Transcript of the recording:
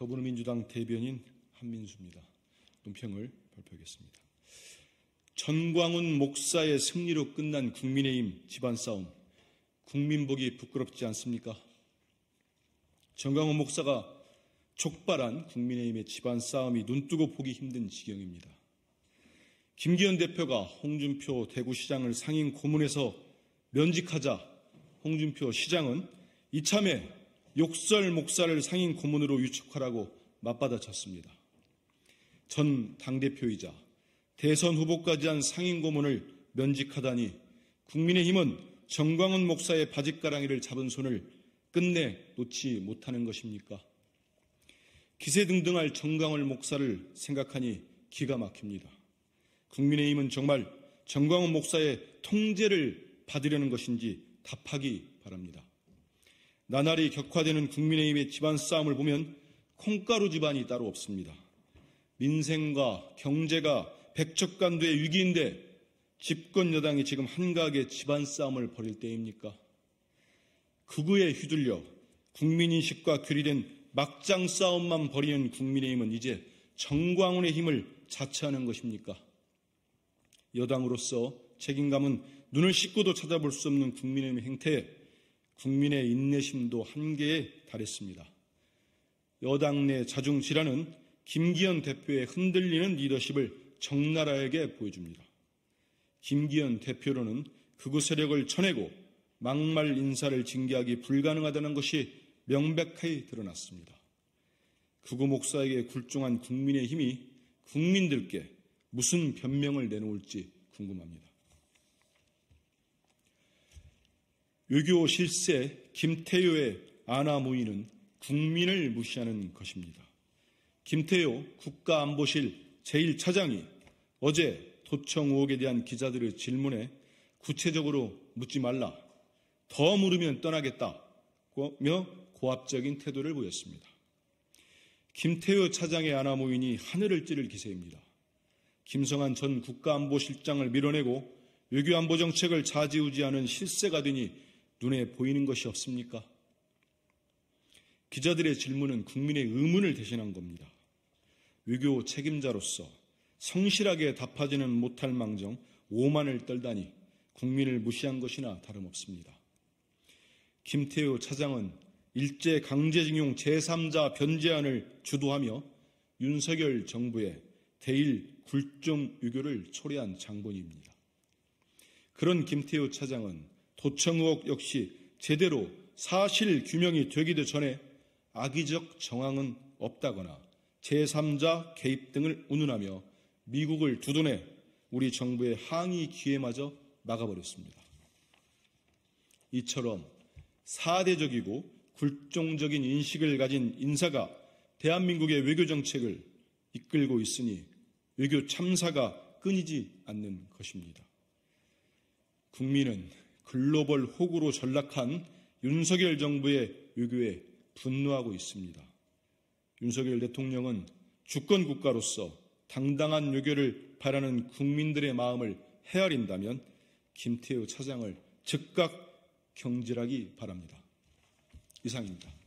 더불어민주당 대변인 한민수입니다. 논평을 발표하겠습니다. 전광훈 목사의 승리로 끝난 국민의힘 집안 싸움, 국민복이 부끄럽지 않습니까? 전광훈 목사가 촉발한 국민의힘의 집안 싸움이 눈뜨고 보기 힘든 지경입니다. 김기현 대표가 홍준표 대구시장을 상인 고문에서 면직하자 홍준표 시장은 이참에 욕설 목사를 상인 고문으로 유축하라고 맞받아쳤습니다. 전 당대표이자 대선 후보까지 한 상인 고문을 면직하다니 국민의힘은 정광훈 목사의 바짓가랑이를 잡은 손을 끝내 놓지 못하는 것입니까? 기세등등할 정광훈 목사를 생각하니 기가 막힙니다. 국민의힘은 정말 정광훈 목사의 통제를 받으려는 것인지 답하기 바랍니다. 나날이 격화되는 국민의힘의 집안 싸움을 보면 콩가루 집안이 따로 없습니다. 민생과 경제가 백척간도의 위기인데 집권 여당이 지금 한가하게 집안 싸움을 벌일 때입니까? 극우에 휘둘려 국민인식과 괴리된 막장 싸움만 벌이는 국민의힘은 이제 정광훈의 힘을 자처하는 것입니까? 여당으로서 책임감은 눈을 씻고도 찾아볼 수 없는 국민의힘 의 행태에 국민의 인내심도 한계에 달했습니다. 여당 내 자중질환은 김기현 대표의 흔들리는 리더십을 정나라에게 보여줍니다. 김기현 대표로는 극우 세력을 쳐내고 막말 인사를 징계하기 불가능하다는 것이 명백하게 드러났습니다. 극우 목사에게 굴종한 국민의 힘이 국민들께 무슨 변명을 내놓을지 궁금합니다. 유교 실세 김태효의 아나무인은 국민을 무시하는 것입니다. 김태효 국가안보실 제1차장이 어제 도청 의혹에 대한 기자들의 질문에 구체적으로 묻지 말라, 더 물으면 떠나겠다며 고압적인 태도를 보였습니다. 김태효 차장의 아나무인이 하늘을 찌를 기세입니다. 김성한 전 국가안보실장을 밀어내고 외교안보정책을 좌지우지하는 실세가 되니 눈에 보이는 것이 없습니까? 기자들의 질문은 국민의 의문을 대신한 겁니다. 외교 책임자로서 성실하게 답하지는 못할 망정 오만을 떨다니 국민을 무시한 것이나 다름없습니다. 김태우 차장은 일제 강제징용 제3자 변제안을 주도하며 윤석열 정부의 대일 굴종 유교를 초래한 장본입니다. 그런 김태우 차장은 도청 의혹 역시 제대로 사실 규명이 되기도 전에 악의적 정황은 없다거나 제3자 개입 등을 운운하며 미국을 두둔해 우리 정부의 항의 기회마저 막아버렸습니다. 이처럼 사대적이고 굴종적인 인식을 가진 인사가 대한민국의 외교 정책을 이끌고 있으니 외교 참사가 끊이지 않는 것입니다. 국민은 글로벌 호구로 전락한 윤석열 정부의 외교에 분노하고 있습니다. 윤석열 대통령은 주권 국가로서 당당한 외교를 바라는 국민들의 마음을 헤아린다면 김태우 차장을 즉각 경질하기 바랍니다. 이상입니다.